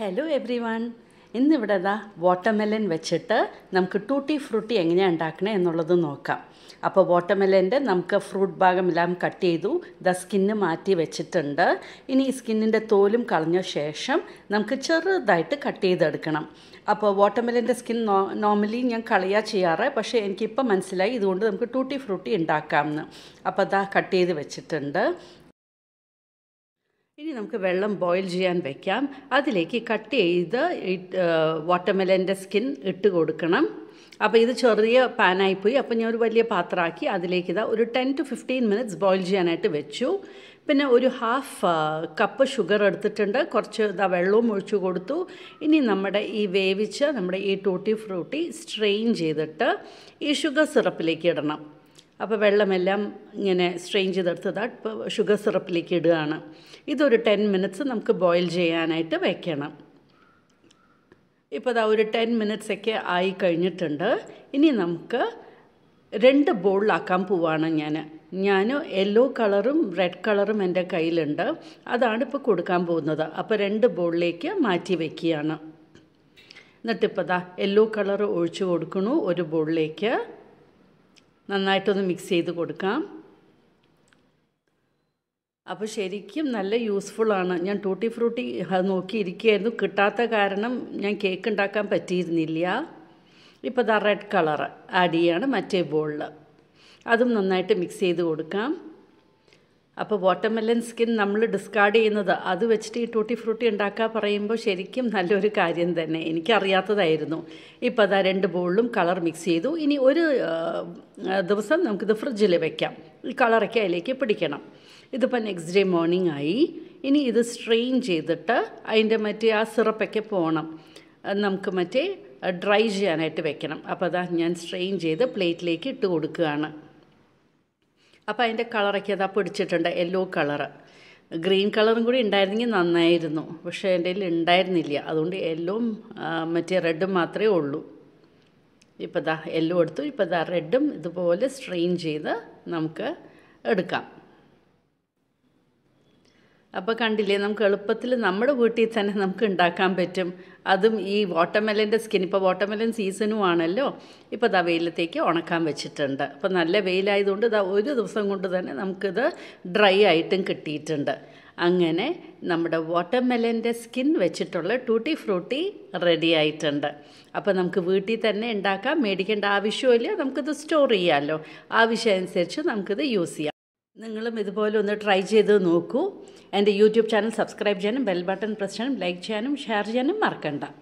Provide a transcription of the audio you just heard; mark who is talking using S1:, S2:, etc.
S1: hello every one ഇന്നിവിടെ ഇതാ watermelon വെച്ചിട്ട് നമുക്ക് ടൂട്ടി ഫ്രൂട്ടി എങ്ങനെയാണ് ഉണ്ടാക്കണേ എന്നുള്ളത് നോക്കാം അപ്പോൾ വാട്ടർമെലൻ്റെ നമുക്ക് ഫ്രൂട്ട് ഭാഗമെല്ലാം കട്ട് ചെയ്തു ദ സ്കിന്ന് മാറ്റി വെച്ചിട്ടുണ്ട് ഇനി ഈ സ്കിന്നിൻ്റെ തോലും കളഞ്ഞ ശേഷം നമുക്ക് ചെറുതായിട്ട് കട്ട് ചെയ്തെടുക്കണം അപ്പോൾ വാട്ടർമെലൻ്റെ സ്കിൻ നോർമലി ഞാൻ കളയാ ചെയ്യാറ് പക്ഷേ എനിക്കിപ്പോൾ മനസ്സിലായി ഇതുകൊണ്ട് നമുക്ക് ടൂട്ടി ഫ്രൂട്ടി ഉണ്ടാക്കാമെന്ന് അപ്പോൾ അതാ കട്ട് ചെയ്ത് വെച്ചിട്ടുണ്ട് ഇനി നമുക്ക് വെള്ളം ബോയിൽ ചെയ്യാൻ വെക്കാം അതിലേക്ക് കട്ട് ചെയ്ത് വാട്ടർമെലൻ്റെ സ്കിൻ ഇട്ട് കൊടുക്കണം അപ്പോൾ ഇത് ചെറിയ പാനായി പോയി അപ്പോൾ ഞാൻ ഒരു വലിയ പാത്രമാക്കി അതിലേക്ക് ഇതാ ഒരു ten to fifteen minutes boil ചെയ്യാനായിട്ട് വെച്ചു പിന്നെ ഒരു ഹാഫ് കപ്പ് ഷുഗർ എടുത്തിട്ടുണ്ട് കുറച്ച് ഇതാ വെള്ളവും ഒഴിച്ചു കൊടുത്തു ഇനി നമ്മുടെ ഈ വേവിച്ച് നമ്മുടെ ഈ ടൂട്ടി ഫ്രൂട്ടി സ്ട്രെയിൻ ചെയ്തിട്ട് ഈ ഷുഗർ സിറപ്പിലേക്ക് ഇടണം അപ്പോൾ വെള്ളമെല്ലാം ഇങ്ങനെ സ്ട്രെയിൻ ഇപ്പോൾ ഷുഗർ സിറപ്പിലേക്ക് ഇടുകയാണ് ഇതൊരു ടെൻ മിനിറ്റ്സ് നമുക്ക് ബോയിൽ ചെയ്യാനായിട്ട് വയ്ക്കണം ഇപ്പോൾ ഇതാ ഒരു ടെൻ മിനിറ്റ്സ് ഒക്കെ ആയി കഴിഞ്ഞിട്ടുണ്ട് ഇനി നമുക്ക് രണ്ട് ബോളിലാക്കാൻ പോവാണ് ഞാൻ ഞാൻ യെല്ലോ കളറും റെഡ് കളറും എൻ്റെ കയ്യിലുണ്ട് അതാണ് ഇപ്പോൾ കൊടുക്കാൻ പോകുന്നത് അപ്പോൾ രണ്ട് ബോളിലേക്ക് മാറ്റി വയ്ക്കുകയാണ് എന്നിട്ടിപ്പോൾ ദാ യെല്ലോ കളർ ഒഴിച്ചു കൊടുക്കണു ഒരു ബോളിലേക്ക് നന്നായിട്ടൊന്ന് മിക്സ് ചെയ്ത് കൊടുക്കാം അപ്പോൾ ശരിക്കും നല്ല യൂസ്ഫുള്ളാണ് ഞാൻ ടൂട്ടി ഫ്രൂട്ടി നോക്കിയിരിക്കുകയായിരുന്നു കിട്ടാത്ത കാരണം ഞാൻ കേക്ക് ഉണ്ടാക്കാൻ പറ്റിയിരുന്നില്ല ഇപ്പോൾ ദ റെഡ് കളർ ആഡ് ചെയ്യാണ് മറ്റേ ബോളിൽ അതും നന്നായിട്ട് മിക്സ് ചെയ്ത് കൊടുക്കാം അപ്പോൾ വാട്ടർമെലൻ സ്കിൻ നമ്മൾ ഡിസ്കാർഡ് ചെയ്യുന്നത് അത് വെച്ചിട്ട് ഈ ടൂട്ടി ഫ്രൂട്ടി ഉണ്ടാക്കാൻ പറയുമ്പോൾ ശരിക്കും നല്ലൊരു കാര്യം തന്നെ എനിക്കറിയാത്തതായിരുന്നു ഇപ്പോൾ അതാ രണ്ട് ബോളിലും കളർ മിക്സ് ചെയ്തു ഇനി ഒരു ദിവസം നമുക്കിത് ഫ്രിഡ്ജിൽ വെക്കാം ഈ കളറൊക്കെ അതിലേക്ക് പിടിക്കണം ഇതിപ്പോൾ നെക്സ്റ്റ് ഡേ മോർണിംഗ് ആയി ഇനി ഇത് സ്ട്രെയിൻ ചെയ്തിട്ട് അതിൻ്റെ മറ്റേ ആ സിറപ്പൊക്കെ പോകണം നമുക്ക് മറ്റേ ഡ്രൈ ചെയ്യാനായിട്ട് വെക്കണം അപ്പോൾ അതാ ഞാൻ സ്ട്രെയിൻ ചെയ്ത് പ്ലേറ്റിലേക്ക് ഇട്ട് കൊടുക്കുകയാണ് അപ്പോൾ അതിൻ്റെ കളറൊക്കെ അതാ പിടിച്ചിട്ടുണ്ട് യെല്ലോ കളറ് ഗ്രീൻ കളറും കൂടി ഉണ്ടായിരുന്നെങ്കിൽ നന്നായിരുന്നു പക്ഷേ എൻ്റെ കയ്യിൽ ഉണ്ടായിരുന്നില്ല അതുകൊണ്ട് യെല്ലോ മറ്റേ റെഡും മാത്രമേ ഉള്ളൂ ഇപ്പോൾ ദാ യെല്ലോ എടുത്തു ഇപ്പോൾ ദാ റെഡും ഇതുപോലെ സ്ട്രെയിൻ ചെയ്ത് നമുക്ക് എടുക്കാം അപ്പോൾ കണ്ടില്ലേ നമുക്ക് എളുപ്പത്തിൽ നമ്മുടെ വീട്ടിൽ തന്നെ നമുക്ക് ഉണ്ടാക്കാൻ പറ്റും അതും ഈ വാട്ടർമെലൻ്റെ സ്കിൻ ഇപ്പോൾ വാട്ടർമെലൻ സീസണും ആണല്ലോ ഇപ്പോൾ ഇതാ വെയിലത്തേക്ക് ഉണക്കാൻ വെച്ചിട്ടുണ്ട് അപ്പോൾ നല്ല വെയിലായതുകൊണ്ട് ഇതാ ഒരു ദിവസം കൊണ്ട് തന്നെ നമുക്കിത് ഡ്രൈ ആയിട്ടും കിട്ടിയിട്ടുണ്ട് അങ്ങനെ നമ്മുടെ വാട്ടർമെലൻ്റെ സ്കിൻ വെച്ചിട്ടുള്ള ടൂട്ടി ഫ്രൂട്ടി റെഡി ആയിട്ടുണ്ട് അപ്പോൾ നമുക്ക് വീട്ടിൽ തന്നെ ഉണ്ടാക്കാം മേടിക്കേണ്ട ആവശ്യമില്ല നമുക്കിത് സ്റ്റോർ ചെയ്യാമല്ലോ ആവശ്യമനുസരിച്ച് നമുക്കിത് യൂസ് ചെയ്യാം നിങ്ങളും ഇതുപോലെ ഒന്ന് ട്രൈ ചെയ്ത് നോക്കൂ എൻ്റെ യൂട്യൂബ് ചാനൽ സബ്സ്ക്രൈബ് ചെയ്യാനും ബെൽ ബട്ടൺ പ്രസ് ചെയ്യാനും ലൈക്ക് ചെയ്യാനും ഷെയർ ചെയ്യാനും മറക്കണ്ട